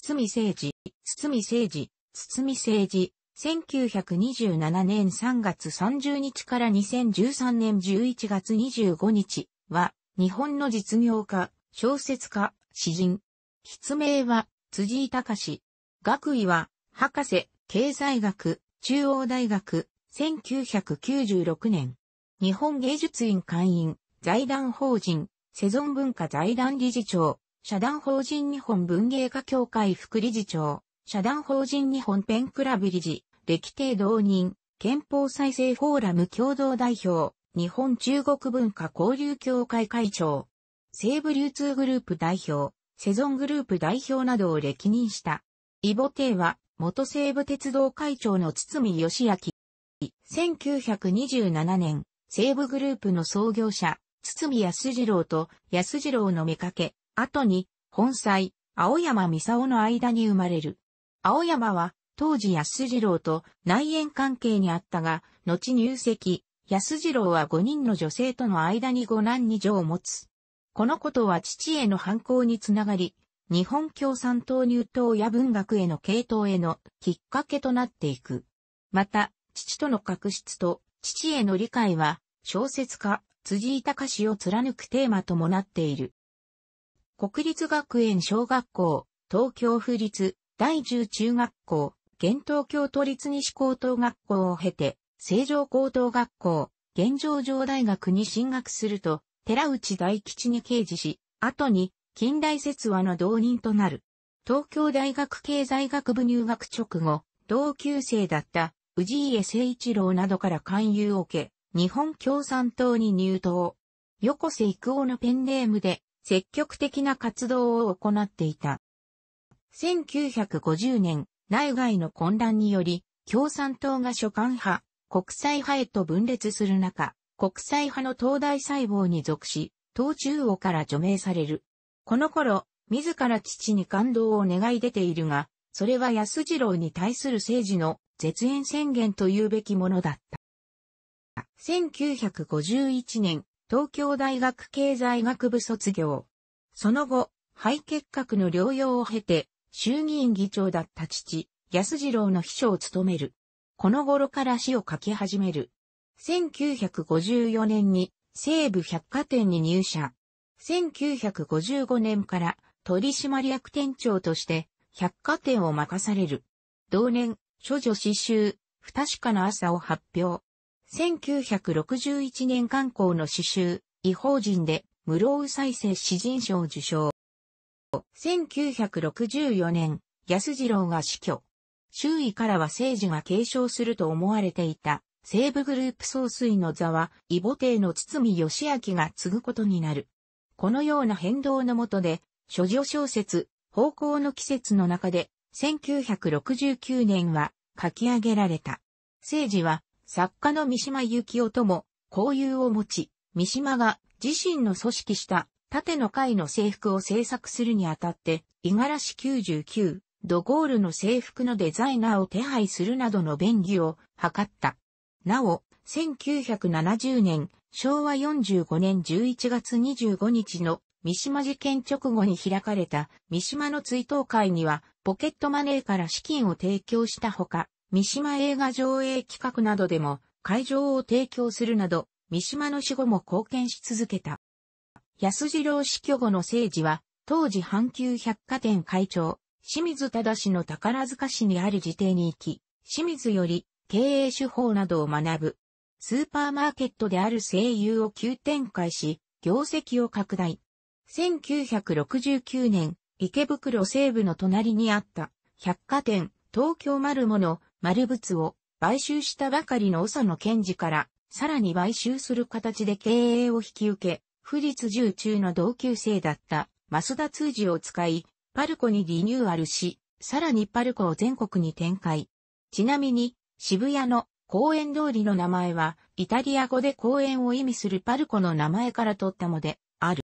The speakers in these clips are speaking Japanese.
堤誠治、堤誠治、堤誠治、1927年3月30日から2013年11月25日は、日本の実業家、小説家、詩人。筆名は、辻井隆。学位は、博士、経済学、中央大学、1996年。日本芸術院会員、財団法人、セゾン文化財団理事長、社団法人日本文芸家協会副理事長、社団法人日本ペンクラブ理事、歴定同人、憲法再生フォーラム共同代表、日本中国文化交流協会会長、西部流通グループ代表、セゾングループ代表などを歴任した。イボテは、元西武鉄道会長の堤義明。1927年、西武グループの創業者、堤安次郎と安次郎の見かけ、後に、本妻、青山美沙夫の間に生まれる。青山は、当時安次郎と内縁関係にあったが、後入籍、安次郎は5人の女性との間に5男2女を持つ。このことは父への反抗につながり、日本共産党入党や文学への系統へのきっかけとなっていく。また、父との確執と父への理解は、小説家、辻井隆を貫くテーマともなっている。国立学園小学校、東京府立、第十中学校、現東京都立西高等学校を経て、成城高等学校、現上城大学に進学すると、寺内大吉に掲示し、後に近代説話の導入となる。東京大学経済学部入学直後、同級生だった宇治家誠一郎などから勧誘を受け、日本共産党に入党。横瀬育夫のペンネームで積極的な活動を行っていた。1950年、内外の混乱により、共産党が所管派、国際派へと分裂する中、国際派の東大細胞に属し、党中央から除名される。この頃、自ら父に感動を願い出ているが、それは安次郎に対する政治の絶縁宣言というべきものだった。1951年、東京大学経済学部卒業。その後、肺結核の療養を経て、衆議院議長だった父、安次郎の秘書を務める。この頃から詩を書き始める。1954年に西部百貨店に入社。1955年から取締役店長として百貨店を任される。同年、諸女詩集、不確かな朝を発表。1961年刊行の詩集、異邦人で、無老再生詩人賞受賞。1964年、安次郎が死去。周囲からは政治が継承すると思われていた、西部グループ総帥の座は、異母帝の堤義明が継ぐことになる。このような変動のもとで、諸女小説、方向の季節の中で、1969年は書き上げられた。政治は、作家の三島由紀夫とも交友を持ち、三島が自身の組織した縦の会の制服を制作するにあたって、五十嵐99、ドゴールの制服のデザイナーを手配するなどの便宜を図った。なお、1970年、昭和45年11月25日の三島事件直後に開かれた三島の追悼会には、ポケットマネーから資金を提供したほか、三島映画上映企画などでも会場を提供するなど、三島の死後も貢献し続けた。安次郎死去後の政治は、当時阪急百貨店会長、清水忠の宝塚市にある自邸に行き、清水より経営手法などを学ぶ。スーパーマーケットである声優を急展開し、業績を拡大。1969年、池袋西部の隣にあった百貨店東京丸物。の丸仏を買収したばかりの長野賢治から、さらに買収する形で経営を引き受け、不立重中の同級生だった増田通治を使い、パルコにリニューアルし、さらにパルコを全国に展開。ちなみに、渋谷の公園通りの名前は、イタリア語で公園を意味するパルコの名前から取ったので、ある。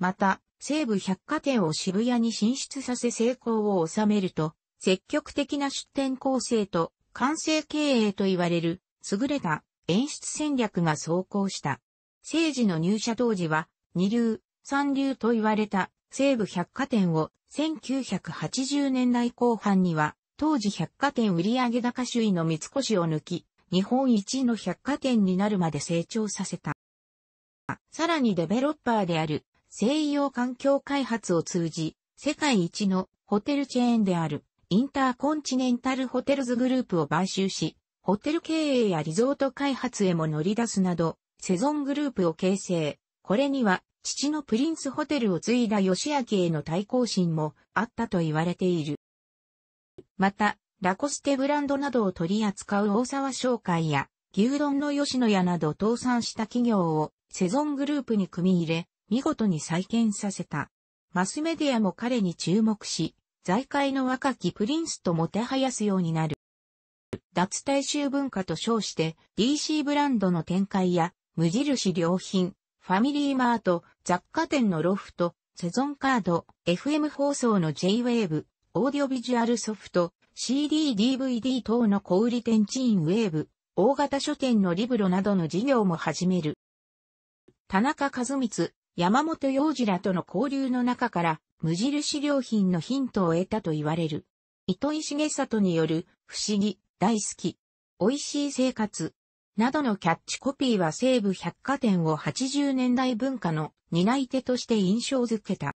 また、西武百貨店を渋谷に進出させ成功を収めると、積極的な出店構成と完成経営と言われる優れた演出戦略が走行した。政治の入社当時は二流、三流と言われた西部百貨店を1980年代後半には当時百貨店売上高首位の三越を抜き日本一の百貨店になるまで成長させた。さらにデベロッパーである西洋環境開発を通じ世界一のホテルチェーンであるインターコンチネンタルホテルズグループを買収し、ホテル経営やリゾート開発へも乗り出すなど、セゾングループを形成。これには、父のプリンスホテルを継いだ義明への対抗心もあったと言われている。また、ラコステブランドなどを取り扱う大沢商会や、牛丼の吉野家など倒産した企業をセゾングループに組み入れ、見事に再建させた。マスメディアも彼に注目し、財界の若きプリンスともてはやすようになる。脱大衆文化と称して DC ブランドの展開や無印良品、ファミリーマート、雑貨店のロフト、セゾンカード、FM 放送の J-Wave、オーディオビジュアルソフト、CD、DVD 等の小売店チーンウェーブ、大型書店のリブロなどの事業も始める。田中和光、山本洋次らとの交流の中から無印良品のヒントを得たと言われる。糸井重里による不思議、大好き、美味しい生活などのキャッチコピーは西武百貨店を80年代文化の担い手として印象づけた。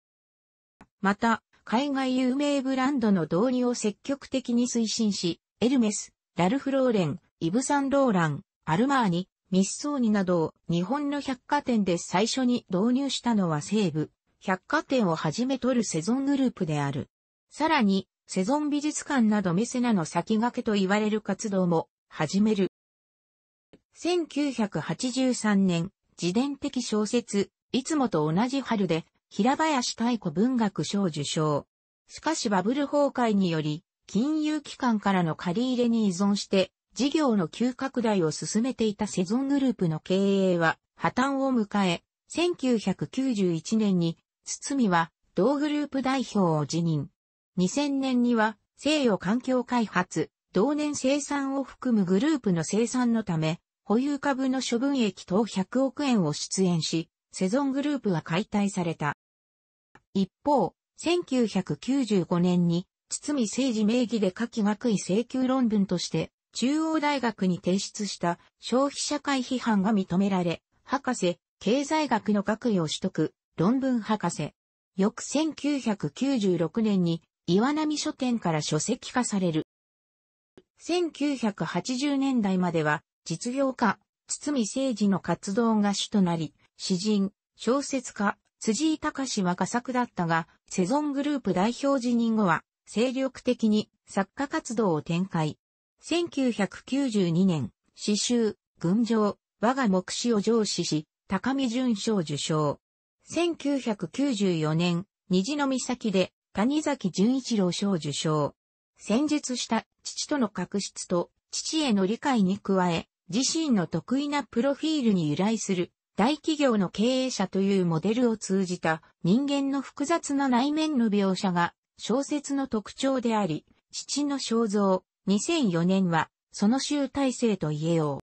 また、海外有名ブランドの導入を積極的に推進し、エルメス、ラルフローレン、イブサンローラン、アルマーニ、密葬になどを日本の百貨店で最初に導入したのは西部、百貨店をはじめ取るセゾングループである。さらに、セゾン美術館などメセナの先駆けと言われる活動も始める。1983年、自伝的小説、いつもと同じ春で、平林太鼓文学賞受賞。しかしバブル崩壊により、金融機関からの借り入れに依存して、事業の急拡大を進めていたセゾングループの経営は破綻を迎え、1991年に、堤は同グループ代表を辞任。2000年には、西洋環境開発、同年生産を含むグループの生産のため、保有株の処分益等100億円を出演し、セゾングループは解体された。一方、1995年に、堤政治名義で下記学位請求論文として、中央大学に提出した消費社会批判が認められ、博士、経済学の学位を取得、論文博士。翌1996年に岩波書店から書籍化される。1980年代までは実業家、堤誠治の活動が主となり、詩人、小説家、辻井隆は画作だったが、セゾングループ代表辞任後は、精力的に作家活動を展開。1992年、詩集、群情、我が目視を上司し、高見淳賞受賞。1994年、虹の岬で、谷崎淳一郎賞受賞。戦術した父との確執と、父への理解に加え、自身の得意なプロフィールに由来する、大企業の経営者というモデルを通じた人間の複雑な内面の描写が小説の特徴であり、父の肖像、2004年は、その集大成と言えよ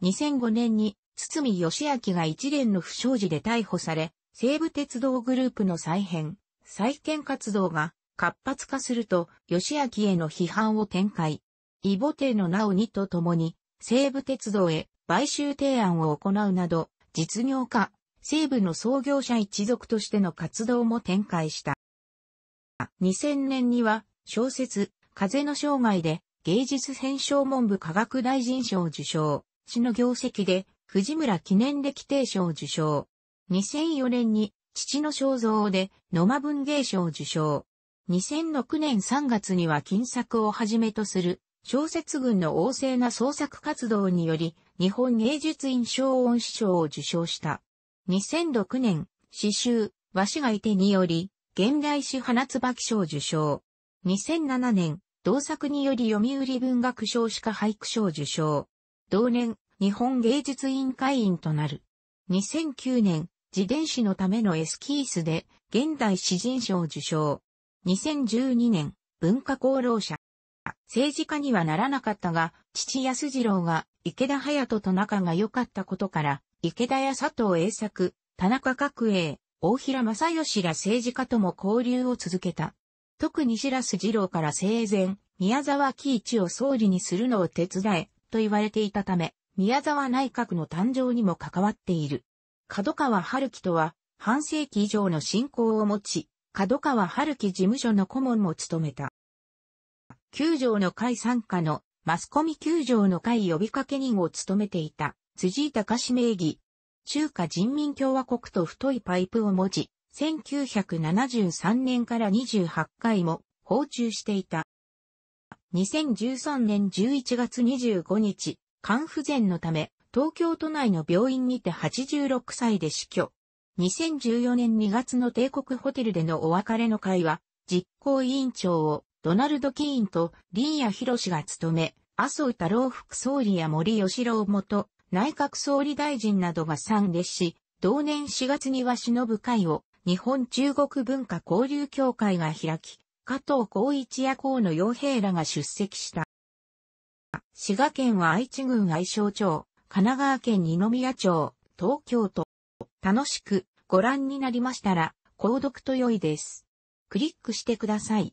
う。2005年に、堤義明が一連の不祥事で逮捕され、西武鉄道グループの再編、再建活動が活発化すると、義明への批判を展開。イボテのなおにと共に、西武鉄道へ買収提案を行うなど、実業家、西武の創業者一族としての活動も展開した。2000年には、小説、風の生涯で芸術編章文部科学大臣賞受賞、市の業績で藤村記念歴定賞受賞。2004年に父の肖像で野間文芸賞受賞。2006年3月には金作をはじめとする小説群の旺盛な創作活動により日本芸術院賞恩師賞を受賞した。2006年、詩集、和紙がいてにより、現代詩花椿賞受賞。2007年、同作により読売文学賞しか俳句賞受賞。同年、日本芸術委員会員となる。2009年、自伝史のためのエスキースで、現代詩人賞受賞。2012年、文化功労者。政治家にはならなかったが、父安次郎が池田隼人と仲が良かったことから、池田や佐藤栄作、田中角栄、大平正義ら政治家とも交流を続けた。特に白洲二郎から生前、宮沢喜一を総理にするのを手伝え、と言われていたため、宮沢内閣の誕生にも関わっている。角川春樹とは、半世紀以上の信仰を持ち、角川春樹事務所の顧問も務めた。九条の会参加の、マスコミ九条の会呼びかけ人を務めていた、辻井隆名義、中華人民共和国と太いパイプを持ち、1973年から28回も訪中していた。2013年11月25日、肝不全のため、東京都内の病院にて86歳で死去。2014年2月の帝国ホテルでのお別れの会は、実行委員長をドナルド・キーンと林野博士が務め、麻生太郎副総理や森吉郎元内閣総理大臣などが参列し、同年4月には忍ぶ会を日本中国文化交流協会が開き、加藤孝一や河野洋平らが出席した。滋賀県は愛知郡愛称町、神奈川県二宮町、東京都。楽しくご覧になりましたら、購読と良いです。クリックしてください。